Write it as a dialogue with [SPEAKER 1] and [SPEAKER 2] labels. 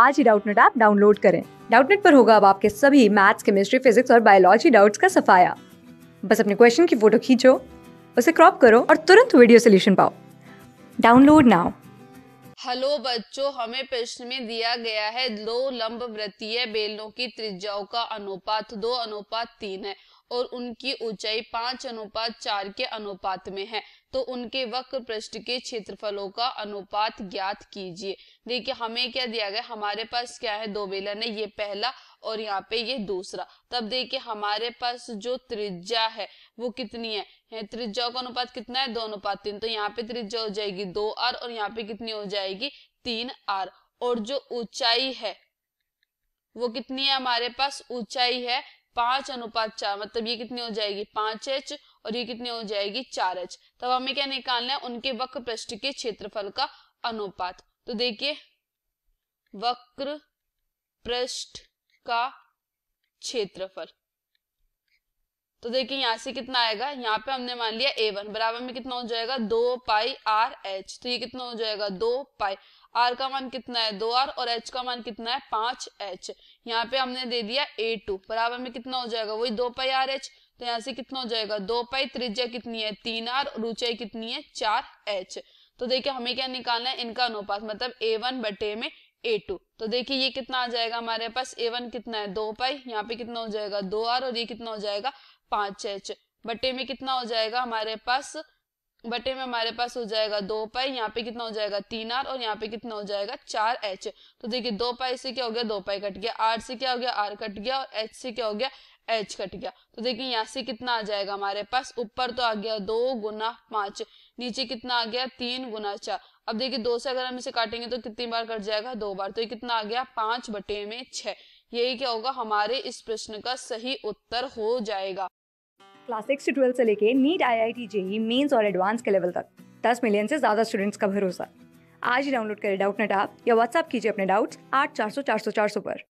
[SPEAKER 1] आज ही Doubtnut app download करें डाउटनेट पर होगा अब आपके सभी मैथ्स केमिस्ट्री फिजिक्स और बायोलॉजी डाउट्स का सफाया बस अपने क्वेश्चन की फोटो खींचो उसे क्रॉप करो और तुरंत वीडियो सोल्यूशन पाओ डाउनलोड नाउ
[SPEAKER 2] हेलो बच्चों हमें प्रश्न में दिया गया है दो लंब वृत्तीय बेलों की त्रिज्याओं का अनुपात दो अनुपात तीन है और उनकी ऊंचाई पांच अनुपात चार के अनुपात में है तो उनके वक्र पृष्ठ के क्षेत्रफलों का अनुपात ज्ञात कीजिए देखिए हमें क्या दिया गया हमारे पास क्या है दो बेलन है ये पहला और यहाँ पे ये दूसरा तब देखिए हमारे पास जो त्रिज्या है वो कितनी है, है त्रिज्या का अनुपात कितना है दो अनुपात तीन तो यहाँ पे त्रिज्या हो जाएगी दो आर और यहाँ पे कितनी हो जाएगी तीन आर और जो ऊंचाई है वो कितनी है हमारे पास ऊंचाई है पांच अनुपात चार मतलब ये कितनी हो जाएगी पांच एच और ये कितनी हो जाएगी चार एच तब हमें क्या निकालना है उनके वक्र पृष्ठ के क्षेत्रफल का अनुपात तो देखिए वक्र पृष्ठ का क्षेत्रफल तो देखिए यहाँ से कितना आएगा यहाँ पे हमने मान लिया ए वन बराबर में कितना हो जाएगा दो पाई आर एच तो ये कितना हो जाएगा दो पाई आर का मान कितना है दो आर और एच का मान कितना है पांच एच यहाँ पे हमने दे दिया ए टू बराबर में कितना हो जाएगा वही दो पाई आर एच तो यहाँ से कितना हो जाएगा दो पाई त्रिज्या कितनी है तीन आर और ऊंचाई कितनी है चार एच तो देखिये हमें क्या निकालना है इनका अनुपात मतलब ए वन बटे में ए टू तो देखिए ये कितना आ जाएगा हमारे पास ए वन कितना है दो पाई यहाँ पे कितना हो जाएगा दो आर और ये कितना हो जाएगा पांच एच बटे में कितना हो जाएगा हमारे पास बटे में हमारे पास हो जाएगा दो पाई यहाँ पे कितना हो जाएगा तीन आर और यहाँ पे कितना हो जाएगा चार एच तो देखिए दो पाई से क्या हो गया दो पाई कट गया आर से क्या हो गया आर कट गया और एच से क्या हो गया एच कट गया तो देखिए यहाँ से कितना आ जाएगा हमारे पास ऊपर तो आ गया दो गुना पांच नीचे कितना आ गया तीन गुना चार अब देखिए दो से अगर हम इसे काटेंगे तो कितनी बार कट जाएगा दो बार तो ये कितना आ गया पांच बटे में छह यही क्या होगा हमारे इस प्रश्न का सही उत्तर हो जाएगा
[SPEAKER 1] क्लास सिक्स से ट्वेल्थ से लेके NEET I I T JEE mains और एडवांस के लेवल तक दस मिलियन से ज्यादा स्टूडेंट्स का भरोसा आज ही डाउनलोड करें डाउट नेट आप या व्हाट्सअप कीजिए अपने डाउट्स आठ चार सौ चार सौ चार सौ पर